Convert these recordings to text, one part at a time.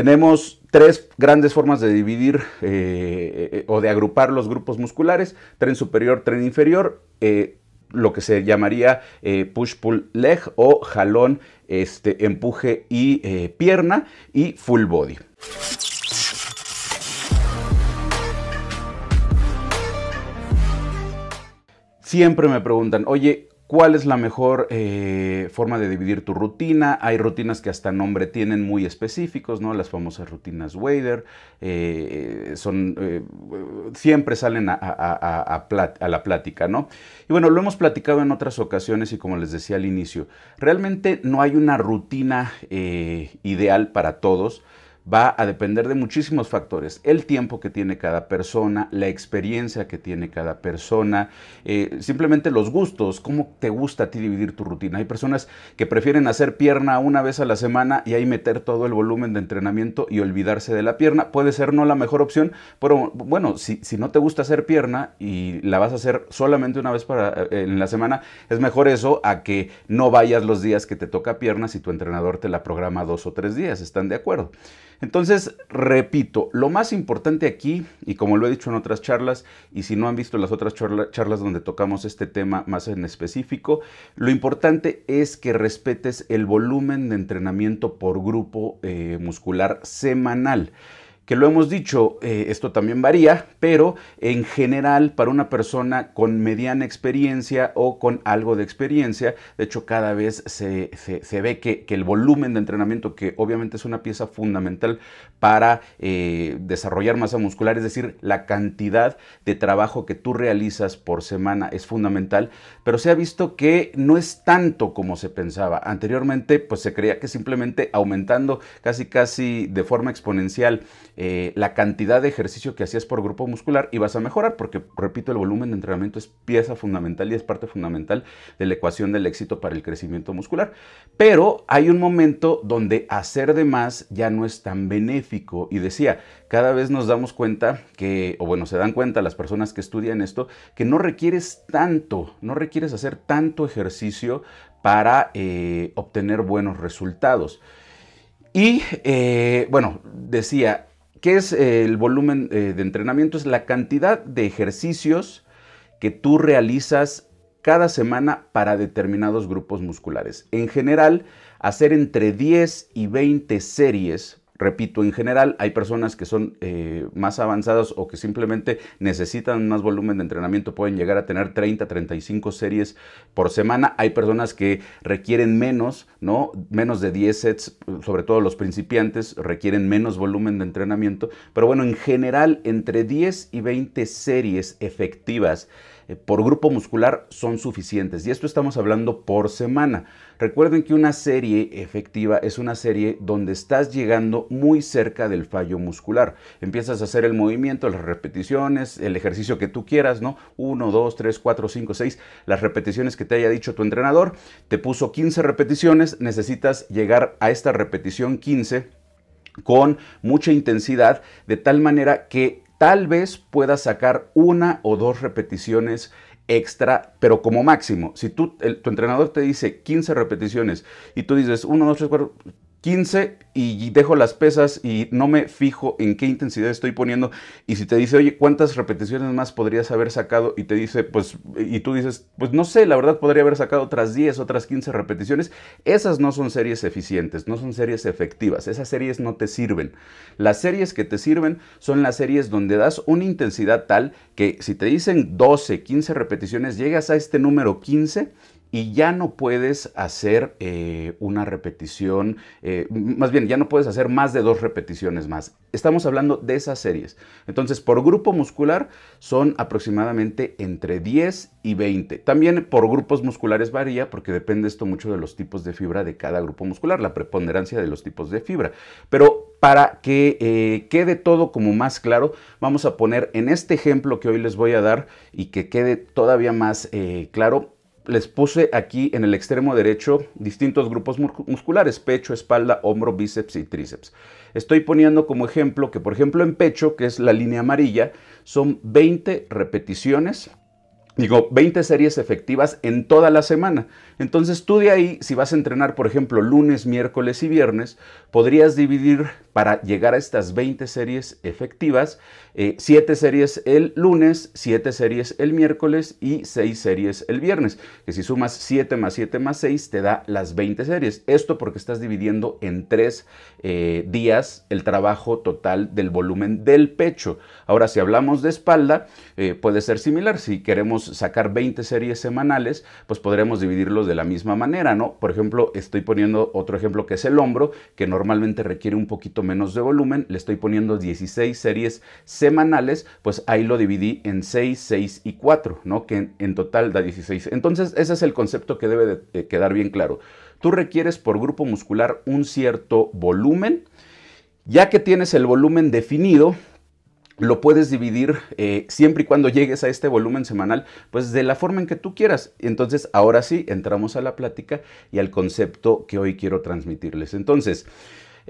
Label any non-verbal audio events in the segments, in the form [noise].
Tenemos tres grandes formas de dividir eh, eh, eh, o de agrupar los grupos musculares, tren superior, tren inferior, lo que se llamaría push-pull leg o jalón, este, empuje y pierna y full body. Siempre me preguntan, oye, cuál es la mejor eh, forma de dividir tu rutina. Hay rutinas que hasta nombre tienen muy específicos, ¿no? Las famosas rutinas Wader, eh, son, eh, siempre salen a, a, la plática, ¿no? Y bueno, lo hemos platicado en otras ocasiones y como les decía al inicio, realmente no hay una rutina ideal para todos va a depender de muchísimos factores. El tiempo que tiene cada persona, la experiencia que tiene cada persona, eh, simplemente los gustos, cómo te gusta a ti dividir tu rutina. Hay personas que prefieren hacer pierna una vez a la semana y ahí meter todo el volumen de entrenamiento y olvidarse de la pierna. Puede ser no la mejor opción, pero bueno, si, no te gusta hacer pierna y la vas a hacer solamente una vez para, eh, en la semana, es mejor eso a que no vayas los días que te toca pierna si tu entrenador te la programa dos o tres días. ¿Están de acuerdo? Entonces, repito, lo más importante aquí, y como lo he dicho en otras charlas, y si no han visto las otras charlas donde tocamos este tema más en específico, lo importante es que respetes el volumen de entrenamiento por grupo eh, muscular semanal que lo hemos dicho, eh, esto también varía, pero en general para una persona con mediana experiencia o con algo de experiencia, de hecho cada vez se, se, ve que, que, el volumen de entrenamiento, que obviamente es una pieza fundamental para eh, desarrollar masa muscular, es decir, la cantidad de trabajo que tú realizas por semana es fundamental, pero se ha visto que no es tanto como se pensaba. Anteriormente pues se creía que simplemente aumentando casi casi de forma exponencial eh, la cantidad de ejercicio que hacías por grupo muscular y vas a mejorar porque, repito, el volumen de entrenamiento es pieza fundamental y es parte fundamental de la ecuación del éxito para el crecimiento muscular. Pero hay un momento donde hacer de más ya no es tan benéfico y decía, cada vez nos damos cuenta que, o bueno, se dan cuenta las personas que estudian esto, que no requieres tanto, no requieres hacer tanto ejercicio para eh, obtener buenos resultados. Y eh, bueno, decía, ¿Qué es eh, el volumen eh, de entrenamiento? Es la cantidad de ejercicios que tú realizas cada semana para determinados grupos musculares. En general, hacer entre 10 y 20 series Repito, en general hay personas que son eh, más avanzadas o que simplemente necesitan más volumen de entrenamiento, pueden llegar a tener 30, 35 series por semana. Hay personas que requieren menos, ¿no? Menos de 10 sets, sobre todo los principiantes, requieren menos volumen de entrenamiento. Pero bueno, en general, entre 10 y 20 series efectivas eh, por grupo muscular son suficientes. Y esto estamos hablando por semana. Recuerden que una serie efectiva es una serie donde estás llegando muy cerca del fallo muscular. Empiezas a hacer el movimiento, las repeticiones, el ejercicio que tú quieras, ¿no? 1, 2, 3, 4, 5, 6, las repeticiones que te haya dicho tu entrenador. Te puso 15 repeticiones, necesitas llegar a esta repetición 15 con mucha intensidad, de tal manera que Tal vez puedas sacar una o dos repeticiones extra, pero como máximo. Si tú, tu entrenador te dice 15 repeticiones y tú dices 1, 2, 3, 4, 15 y dejo las pesas y no me fijo en qué intensidad estoy poniendo. Y si te dice, oye, ¿cuántas repeticiones más podrías haber sacado? Y te dice, pues, y tú dices, pues no sé, la verdad podría haber sacado otras 10, otras 15 repeticiones. Esas no son series eficientes, no son series efectivas. Esas series no te sirven. Las series que te sirven son las series donde das una intensidad tal que si te dicen 12, 15 repeticiones, llegas a este número 15 y ya no puedes hacer eh, una repetición, eh, más bien, ya no puedes hacer más de dos repeticiones más. Estamos hablando de esas series. Entonces, por grupo muscular son aproximadamente entre 10 y 20. También por grupos musculares varía porque depende esto mucho de los tipos de fibra de cada grupo muscular, la preponderancia de los tipos de fibra. Pero para que eh, quede todo como más claro, vamos a poner en este ejemplo que hoy les voy a dar y que quede todavía más claro, les puse aquí en el extremo derecho distintos grupos musculares, pecho, espalda, hombro, bíceps y tríceps. Estoy poniendo como ejemplo que, por ejemplo, en pecho, que es la línea amarilla, son 20 repeticiones digo, 20 series efectivas en toda la semana. Entonces tú de ahí, si vas a entrenar, por ejemplo, lunes, miércoles y viernes, podrías dividir para llegar a estas 20 series efectivas, 7 eh, series el lunes, 7 series el miércoles y 6 series el viernes. Que si sumas 7 más 7 más 6 te da las 20 series. Esto porque estás dividiendo en 3 eh, días el trabajo total del volumen del pecho. Ahora, si hablamos de espalda, eh, puede ser similar. Si queremos sacar 20 series semanales, pues podremos dividirlos de la misma manera, ¿no? Por ejemplo, estoy poniendo otro ejemplo que es el hombro, que normalmente requiere un poquito menos de volumen, le estoy poniendo 16 series semanales, pues ahí lo dividí en 6, 6 y 4, ¿no? Que en, total da 16. Entonces, ese es el concepto que debe quedar bien claro. Tú requieres por grupo muscular un cierto volumen, ya que tienes el volumen definido, lo puedes dividir eh, siempre y cuando llegues a este volumen semanal, pues de la forma en que tú quieras. Entonces, ahora sí, entramos a la plática y al concepto que hoy quiero transmitirles. Entonces,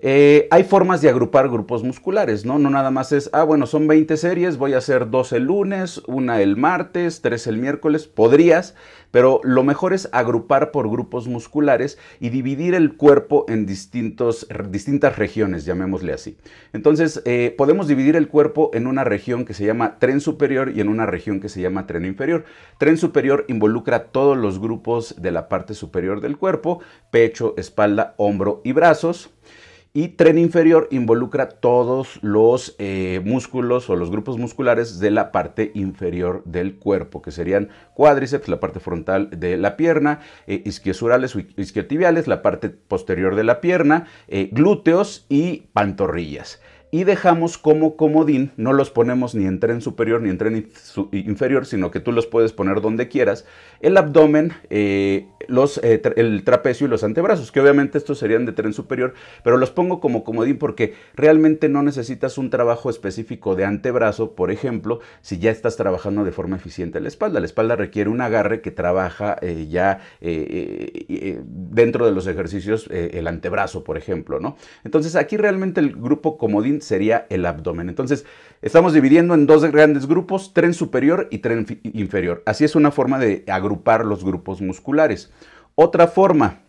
eh, hay formas de agrupar grupos musculares, ¿no? No nada más es, ah, bueno, son 20 series, voy a hacer dos el lunes, una el martes, tres el miércoles, podrías, pero lo mejor es agrupar por grupos musculares y dividir el cuerpo en distintos, distintas regiones, llamémosle así. Entonces, eh, podemos dividir el cuerpo en una región que se llama tren superior y en una región que se llama tren inferior. Tren superior involucra todos los grupos de la parte superior del cuerpo, pecho, espalda, hombro y brazos. Y tren inferior involucra todos los eh, músculos o los grupos musculares de la parte inferior del cuerpo, que serían cuádriceps, la parte frontal de la pierna, eh, isquiosurales o isquiotibiales, la parte posterior de la pierna, eh, glúteos y pantorrillas y dejamos como comodín, no los ponemos ni en tren superior ni en tren inferior, sino que tú los puedes poner donde quieras, el abdomen, eh, los, eh, el trapecio y los antebrazos, que obviamente estos serían de tren superior, pero los pongo como comodín porque realmente no necesitas un trabajo específico de antebrazo, por ejemplo, si ya estás trabajando de forma eficiente la espalda. La espalda requiere un agarre que trabaja eh, ya dentro de los ejercicios el antebrazo, por ejemplo, ¿no? Entonces aquí realmente el grupo comodín sería el abdomen. Entonces, estamos dividiendo en dos grandes grupos, tren superior y tren inferior. Así es una forma de agrupar los grupos musculares. Otra forma,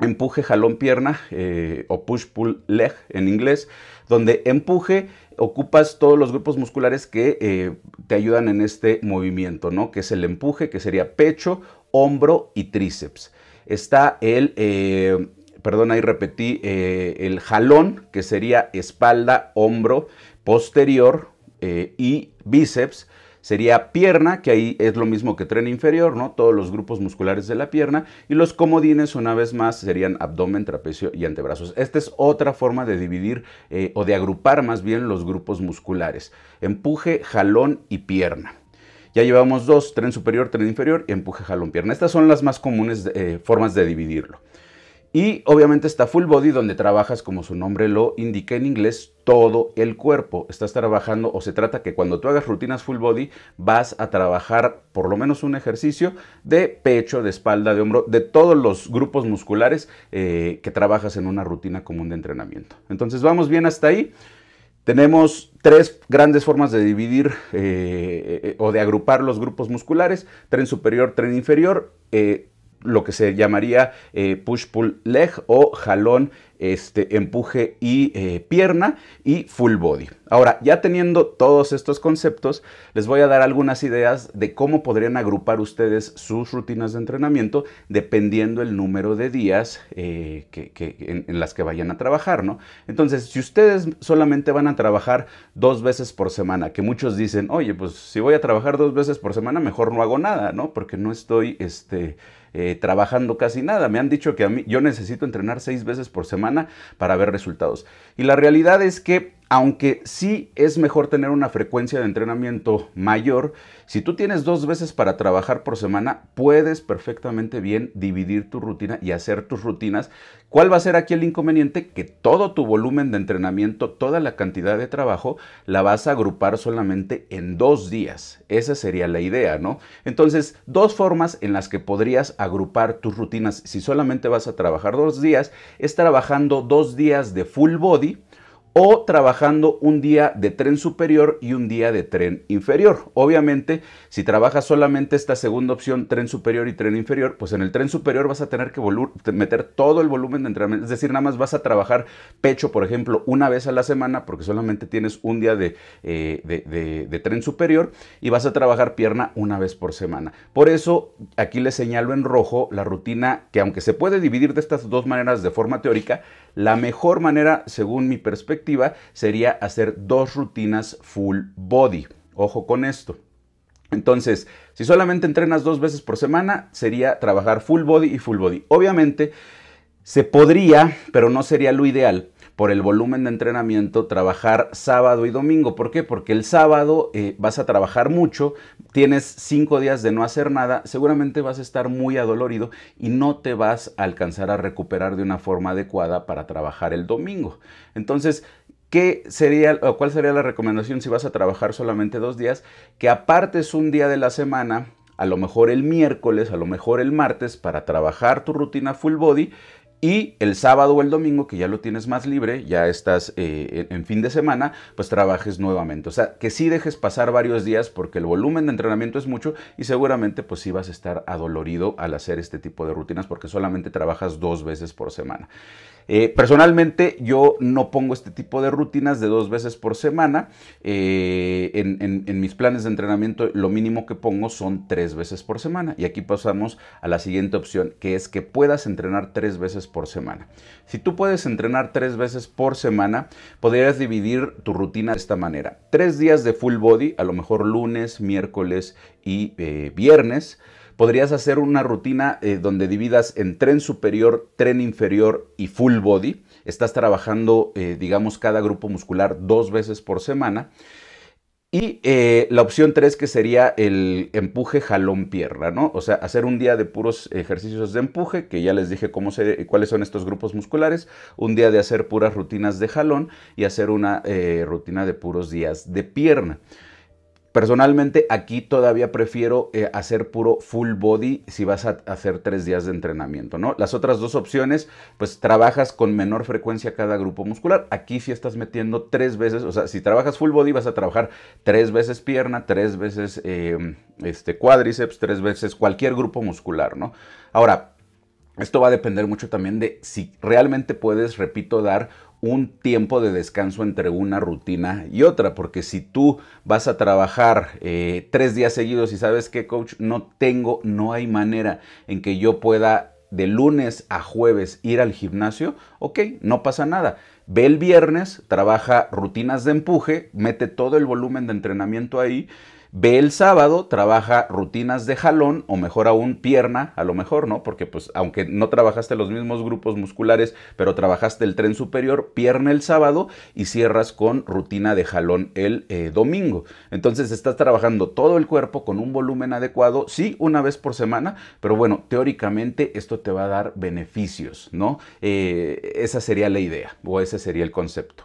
empuje, jalón, pierna eh, o push-pull leg en inglés, donde empuje ocupas todos los grupos musculares que eh, te ayudan en este movimiento, ¿no? Que es el empuje, que sería pecho, hombro y tríceps. Está el eh, perdón, ahí repetí, eh, el jalón, que sería espalda, hombro posterior eh, y bíceps, sería pierna, que ahí es lo mismo que tren inferior, ¿no? Todos los grupos musculares de la pierna. Y los comodines, una vez más, serían abdomen, trapecio y antebrazos. Esta es otra forma de dividir eh, o de agrupar más bien los grupos musculares. Empuje, jalón y pierna. Ya llevamos dos, tren superior, tren inferior, y empuje, jalón, pierna. Estas son las más comunes formas de dividirlo. Y obviamente está full body donde trabajas, como su nombre lo indica en inglés, todo el cuerpo. Estás trabajando o se trata que cuando tú hagas rutinas full body vas a trabajar por lo menos un ejercicio de pecho, de espalda, de hombro, de todos los grupos musculares eh, que trabajas en una rutina común de entrenamiento. Entonces vamos bien hasta ahí. Tenemos tres grandes formas de dividir eh, eh, o de agrupar los grupos musculares, tren superior, tren inferior lo que se llamaría eh, push-pull leg o jalón, este, empuje y eh, pierna y full body. Ahora, ya teniendo todos estos conceptos, les voy a dar algunas ideas de cómo podrían agrupar ustedes sus rutinas de entrenamiento dependiendo el número de días eh, que, en, en, las que vayan a trabajar, ¿no? Entonces, si ustedes solamente van a trabajar dos veces por semana, que muchos dicen, oye, pues si voy a trabajar dos veces por semana, mejor no hago nada, ¿no? Porque no estoy, este, eh, trabajando casi nada. Me han dicho que a mí, yo necesito entrenar seis veces por semana para ver resultados. Y la realidad es que aunque sí es mejor tener una frecuencia de entrenamiento mayor, si tú tienes dos veces para trabajar por semana, puedes perfectamente bien dividir tu rutina y hacer tus rutinas. ¿Cuál va a ser aquí el inconveniente? Que todo tu volumen de entrenamiento, toda la cantidad de trabajo, la vas a agrupar solamente en dos días. Esa sería la idea, ¿no? Entonces, dos formas en las que podrías agrupar tus rutinas. Si solamente vas a trabajar dos días, es trabajando dos días de full body o trabajando un día de tren superior y un día de tren inferior. Obviamente, si trabajas solamente esta segunda opción, tren superior y tren inferior, pues en el tren superior vas a tener que meter todo el volumen de entrenamiento, es decir, nada más vas a trabajar pecho, por ejemplo, una vez a la semana, porque solamente tienes un día de, eh, de tren superior, y vas a trabajar pierna una vez por semana. Por eso, aquí les señalo en rojo la rutina que aunque se puede dividir de estas dos maneras de forma teórica, la mejor manera, según mi perspectiva, sería hacer dos rutinas full body. Ojo con esto. Entonces, si solamente entrenas dos veces por semana, sería trabajar full body y full body. Obviamente, se podría, pero no sería lo ideal por el volumen de entrenamiento trabajar sábado y domingo. ¿Por qué? Porque el sábado eh, vas a trabajar mucho, tienes cinco días de no hacer nada, seguramente vas a estar muy adolorido y no te vas a alcanzar a recuperar de una forma adecuada para trabajar el domingo. Entonces, ¿Qué sería o cuál sería la recomendación si vas a trabajar solamente dos días? Que apartes un día de la semana, a lo mejor el miércoles, a lo mejor el martes, para trabajar tu rutina full body y el sábado o el domingo, que ya lo tienes más libre, ya estás eh, en fin de semana, pues trabajes nuevamente. O sea, que sí dejes pasar varios días porque el volumen de entrenamiento es mucho y seguramente pues sí vas a estar adolorido al hacer este tipo de rutinas porque solamente trabajas dos veces por semana. Eh, personalmente yo no pongo este tipo de rutinas de dos veces por semana. Eh, en, en mis planes de entrenamiento lo mínimo que pongo son tres veces por semana. Y aquí pasamos a la siguiente opción, que es que puedas entrenar tres veces por semana. Si tú puedes entrenar tres veces por semana, podrías dividir tu rutina de esta manera. Tres días de full body, a lo mejor lunes, miércoles y eh, viernes. Podrías hacer una rutina eh, donde dividas en tren superior, tren inferior y full body. Estás trabajando, eh, digamos, cada grupo muscular dos veces por semana. Y eh, la opción 3 que sería el empuje jalón pierna, ¿no? O sea, hacer un día de puros ejercicios de empuje, que ya les dije cómo se, cuáles son estos grupos musculares, un día de hacer puras rutinas de jalón y hacer una eh, rutina de puros días de pierna. Personalmente aquí todavía prefiero eh, hacer puro full body si vas a hacer tres días de entrenamiento, ¿no? Las otras dos opciones, pues trabajas con menor frecuencia cada grupo muscular. Aquí si estás metiendo tres veces, o sea, si trabajas full body vas a trabajar tres veces pierna, tres veces em, este, cuádriceps, tres veces cualquier grupo muscular, ¿no? Ahora, esto va a depender mucho también de si realmente puedes, repito, dar un tiempo de descanso entre una rutina y otra, porque si tú vas a trabajar eh, tres días seguidos y sabes que, coach, no tengo, no hay manera en que yo pueda de lunes a jueves ir al gimnasio, ok, no pasa nada. Ve el viernes, trabaja rutinas de empuje, mete todo el volumen de entrenamiento ahí Ve el sábado, trabaja rutinas de jalón o mejor aún pierna, a lo mejor, ¿no? Porque pues aunque no trabajaste los mismos grupos musculares, pero trabajaste el tren superior, pierna el sábado y cierras con rutina de jalón el eh, domingo. Entonces estás trabajando todo el cuerpo con un volumen adecuado, sí, una vez por semana, pero bueno, teóricamente esto te va a dar beneficios, ¿no? Eh, esa sería la idea o ese sería el concepto.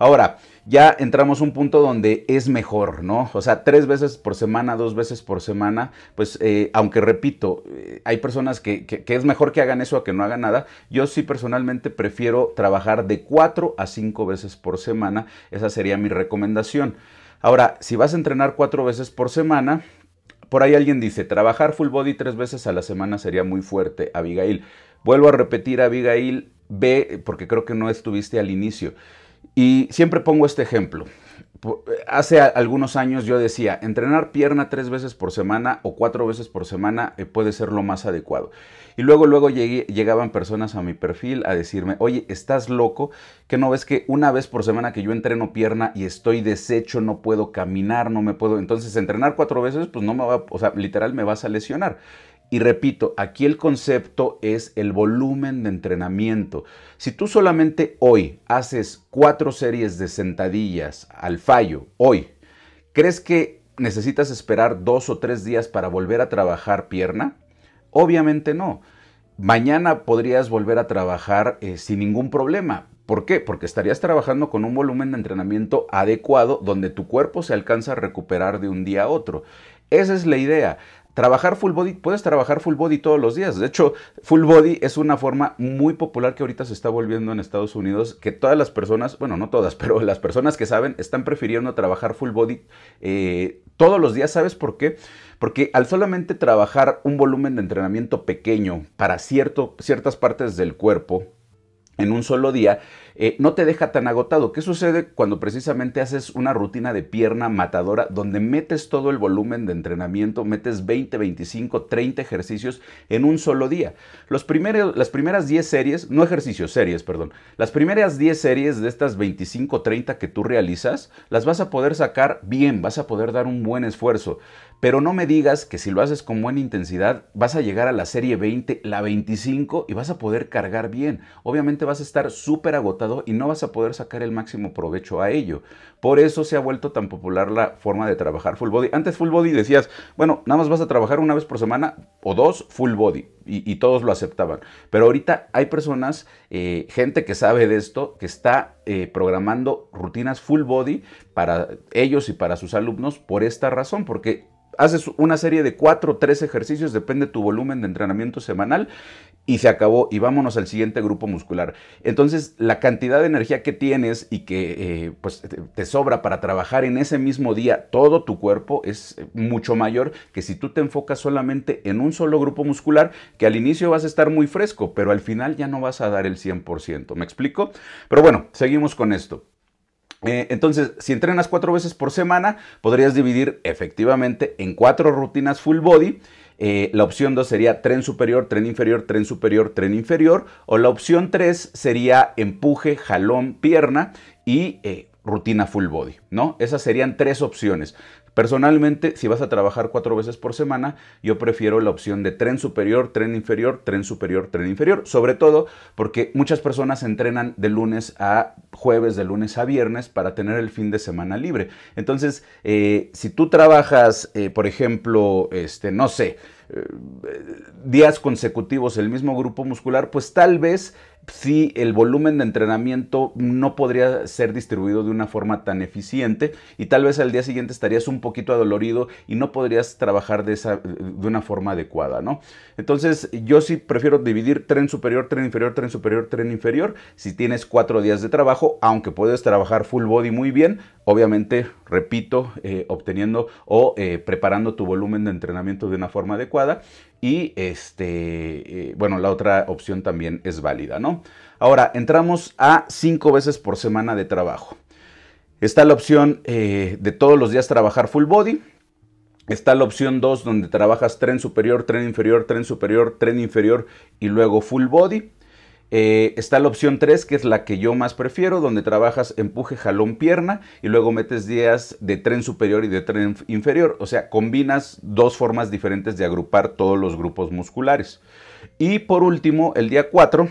Ahora, ya entramos a un punto donde es mejor, ¿no? O sea, tres veces por semana, dos veces por semana, pues eh, aunque repito, eh, hay personas que, que, es mejor que hagan eso a que no hagan nada, yo sí personalmente prefiero trabajar de cuatro a cinco veces por semana, esa sería mi recomendación. Ahora, si vas a entrenar cuatro veces por semana, por ahí alguien dice, trabajar full body tres veces a la semana sería muy fuerte, Abigail. Vuelvo a repetir, Abigail, ve, porque creo que no estuviste al inicio. Y siempre pongo este ejemplo. Eh, hace algunos años yo decía, entrenar pierna tres veces por semana o cuatro veces por semana eh, puede ser lo más adecuado. Y luego, luego llegaban personas a mi perfil a decirme, oye, estás loco, que no ves que una vez por semana que yo entreno pierna y estoy deshecho, no puedo caminar, no me puedo. Entonces, entrenar cuatro veces, pues no me va, o sea, literal me vas a lesionar. Y repito, aquí el concepto es el volumen de entrenamiento. Si tú solamente hoy haces cuatro series de sentadillas al fallo, hoy, ¿crees que necesitas esperar dos o tres días para volver a trabajar pierna? Obviamente no. Mañana podrías volver a trabajar eh, sin ningún problema. ¿Por qué? Porque estarías trabajando con un volumen de entrenamiento adecuado donde tu cuerpo se alcanza a recuperar de un día a otro. Esa es la idea. Trabajar full body, puedes trabajar full body todos los días. De hecho, full body es una forma muy popular que ahorita se está volviendo en Estados Unidos, que todas las personas, bueno, no todas, [laughs] pero las personas que saben, están prefiriendo trabajar full body eh, todos los días. ¿Sabes por qué? Porque al solamente trabajar un volumen de entrenamiento pequeño para cierto, ciertas partes del cuerpo, en un solo día, eh, no te deja tan agotado. ¿Qué sucede cuando precisamente haces una rutina de pierna matadora donde metes todo el volumen de entrenamiento, metes 20, 25, 30 ejercicios en un solo día? Los primeros, las primeras 10 series, no ejercicios, series, perdón, las primeras 10 series de estas 25, 30 que tú realizas, las vas a poder sacar bien, vas a poder dar un buen esfuerzo. Pero no me digas que si lo haces con buena intensidad vas a llegar a la serie 20, la 25 y vas a poder cargar bien. Obviamente vas a estar súper agotado y no vas a poder sacar el máximo provecho a ello. Por eso se ha vuelto tan popular la forma de trabajar full body. Antes full body decías, bueno, nada más vas a trabajar una vez por semana o dos full body. Y, todos lo aceptaban. Pero ahorita hay personas, eh, gente que sabe de esto, que está eh, programando rutinas full body para ellos y para sus alumnos por esta razón, porque haces una serie de cuatro o 3 ejercicios, depende tu volumen de entrenamiento semanal, y se acabó y vámonos al siguiente grupo muscular. Entonces, la cantidad de energía que tienes y que eh, pues, te sobra para trabajar en ese mismo día todo tu cuerpo es eh, mucho mayor que si tú te enfocas solamente en un solo grupo muscular, que al inicio vas a estar muy fresco, pero al final ya no vas a dar el 100%. ¿Me explico? Pero bueno, seguimos con esto. Eh, entonces, si entrenas cuatro veces por semana, podrías dividir efectivamente en cuatro rutinas full body eh, la opción 2 sería tren superior, tren inferior, tren superior, tren inferior. O la opción 3 sería empuje, jalón, pierna. Y eh, rutina full body, ¿no? Esas serían tres opciones. Personalmente, si vas a trabajar cuatro veces por semana, yo prefiero la opción de tren superior, tren inferior, tren superior, tren inferior, sobre todo porque muchas personas entrenan de lunes a jueves, de lunes a viernes, para tener el fin de semana libre. Entonces, eh, si tú trabajas, eh, por ejemplo, este, no sé, eh, días consecutivos el mismo grupo muscular, pues tal vez si el volumen de entrenamiento no podría ser distribuido de una forma tan eficiente y tal vez al día siguiente estarías un poquito adolorido y no podrías trabajar de, esa, de una forma adecuada, ¿no? Entonces yo sí prefiero dividir tren superior, tren inferior, tren superior, tren inferior, si tienes cuatro días de trabajo, aunque puedes trabajar full body muy bien, obviamente, repito, eh, obteniendo o eh, preparando tu volumen de entrenamiento de una forma adecuada y este, eh, bueno, la otra opción también es válida, ¿no? Ahora, entramos a cinco veces por semana de trabajo. Está la opción eh, de todos los días trabajar full body. Está la opción 2 donde trabajas tren superior, tren inferior, tren superior, tren inferior y luego full body. Eh, está la opción 3, que es la que yo más prefiero, donde trabajas empuje, jalón, pierna y luego metes días de tren superior y de tren inferior. O sea, combinas dos formas diferentes de agrupar todos los grupos musculares. Y por último, el día 4,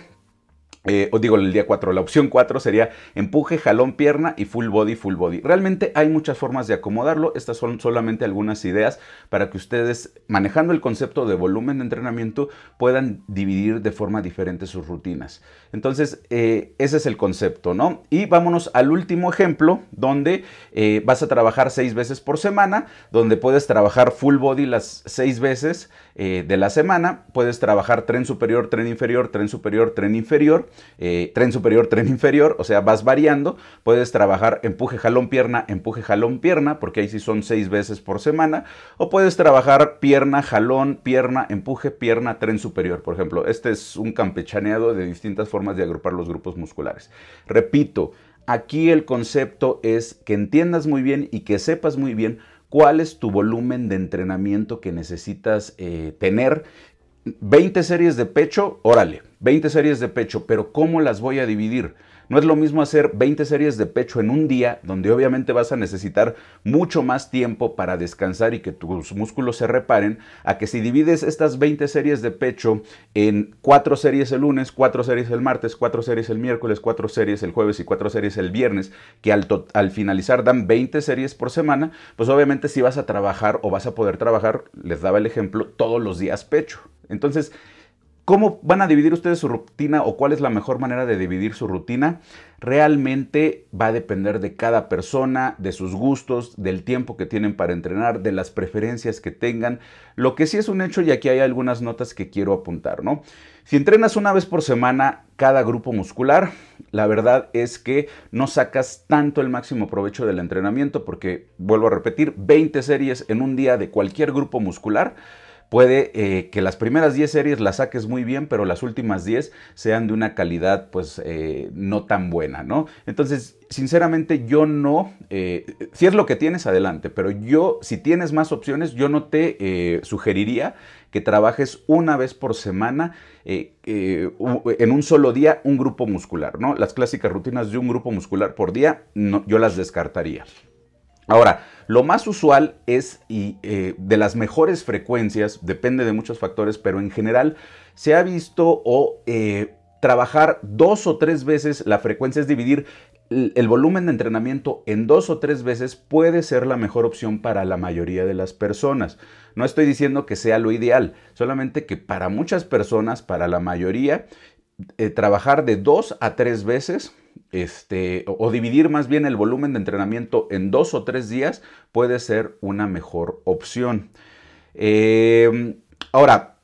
eh, digo el día 4, la opción 4 sería empuje, jalón, pierna y full body, full body. Realmente hay muchas formas de acomodarlo, estas son solamente algunas ideas para que ustedes, manejando el concepto de volumen de entrenamiento, puedan dividir de forma diferente sus rutinas. Entonces, eh, ese es el concepto, ¿no? Y vámonos al último ejemplo, donde eh, vas a trabajar seis veces por semana, donde puedes trabajar full body las seis veces, eh, de la semana. Puedes trabajar tren superior, tren inferior, tren superior, tren inferior, eh, tren superior, tren inferior, o sea, vas variando. Puedes trabajar empuje, jalón, pierna, empuje, jalón, pierna, porque ahí sí son seis veces por semana. O puedes trabajar pierna, jalón, pierna, empuje, pierna, tren superior. Por ejemplo, este es un campechaneado de distintas formas de agrupar los grupos musculares. Repito, aquí el concepto es que entiendas muy bien y que sepas muy bien cuál es tu volumen de entrenamiento que necesitas eh, tener. 20 series de pecho, órale, 20 series de pecho, pero ¿cómo las voy a dividir? No es lo mismo hacer 20 series de pecho en un día, donde obviamente vas a necesitar mucho más tiempo para descansar y que tus músculos se reparen, a que si divides estas 20 series de pecho en 4 series el lunes, 4 series el martes, 4 series el miércoles, 4 series el jueves y 4 series el viernes, que al, finalizar dan 20 series por semana, pues obviamente si vas a trabajar o vas a poder trabajar, les daba el ejemplo, todos los días pecho. Entonces, ¿Cómo van a dividir ustedes su rutina o cuál es la mejor manera de dividir su rutina? Realmente va a depender de cada persona, de sus gustos, del tiempo que tienen para entrenar, de las preferencias que tengan. Lo que sí es un hecho y aquí hay algunas notas que quiero apuntar, ¿no? Si entrenas una vez por semana cada grupo muscular, la verdad es que no sacas tanto el máximo provecho del entrenamiento porque, vuelvo a repetir, 20 series en un día de cualquier grupo muscular puede eh, que las primeras 10 series las saques muy bien, pero las últimas 10 sean de una calidad pues eh, no tan buena, ¿no? Entonces, sinceramente yo no, eh, si es lo que tienes, adelante, pero yo, si tienes más opciones, yo no te sugeriría que trabajes una vez por semana en un solo día un grupo muscular, ¿no? Las clásicas rutinas de un grupo muscular por día, yo las descartaría. Ahora, lo más usual es y eh, de las mejores frecuencias, depende de muchos factores, pero en general se ha visto o eh, trabajar dos o tres veces la frecuencia, es dividir el volumen de entrenamiento en dos o tres veces puede ser la mejor opción para la mayoría de las personas. No estoy diciendo que sea lo ideal, solamente que para muchas personas, para la mayoría, eh, trabajar de dos a tres veces este, o dividir más bien el volumen de entrenamiento en dos o tres días puede ser una mejor opción. Em, ahora,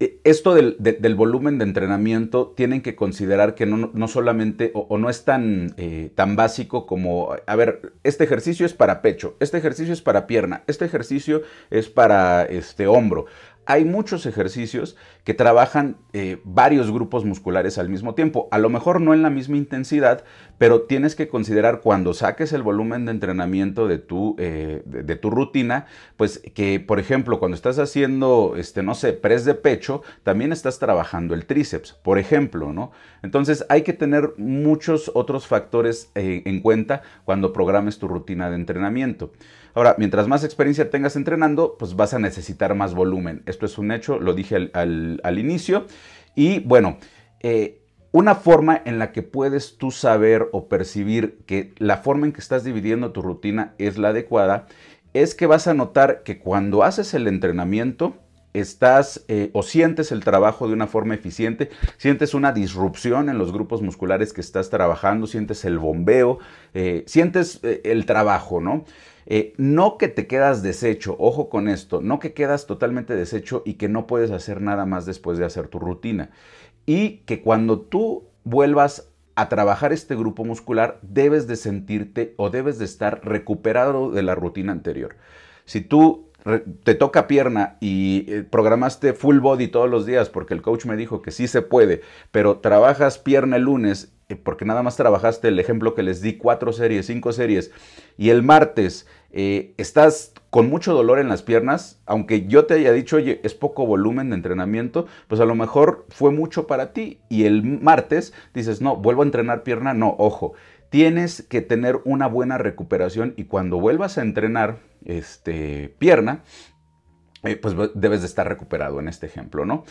e, esto del, volumen de entrenamiento tienen que considerar que no, solamente o, no es tan, eh, tan básico como, a ver, este ejercicio es para pecho, este ejercicio es para pierna, este ejercicio es para este hombro hay muchos ejercicios que trabajan eh, varios grupos musculares al mismo tiempo. A lo mejor no en la misma intensidad, pero tienes que considerar cuando saques el volumen de entrenamiento de tu, eh, de, tu rutina, pues que, por ejemplo, cuando estás haciendo, este, no sé, press de pecho, también estás trabajando el tríceps, por ejemplo, ¿no? Entonces hay que tener muchos otros factores eh, en cuenta cuando programes tu rutina de entrenamiento. Ahora, mientras más experiencia tengas entrenando, pues vas a necesitar más volumen. Esto es un hecho, lo dije al, inicio. Y bueno, eh, una forma en la que puedes tú saber o percibir que la forma en que estás dividiendo tu rutina es la adecuada es que vas a notar que cuando haces el entrenamiento, estás eh, o sientes el trabajo de una forma eficiente, sientes una disrupción en los grupos musculares que estás trabajando, sientes el bombeo, eh, sientes el trabajo, ¿no? Eh, no que te quedas deshecho, ojo con esto, no que quedas totalmente deshecho y que no puedes hacer nada más después de hacer tu rutina. Y que cuando tú vuelvas a trabajar este grupo muscular, debes de sentirte o debes de estar recuperado de la rutina anterior. Si tú te toca pierna y eh, programaste full body todos los días porque el coach me dijo que sí se puede, pero trabajas pierna el lunes porque nada más trabajaste el ejemplo que les di, cuatro series, cinco series, y el martes eh, estás con mucho dolor en las piernas, aunque yo te haya dicho, oye, es poco volumen de entrenamiento, pues a lo mejor fue mucho para ti, y el martes dices, no, vuelvo a entrenar pierna, no, ojo, tienes que tener una buena recuperación y cuando vuelvas a entrenar este, pierna, eh, pues debes de estar recuperado en este ejemplo, ¿no?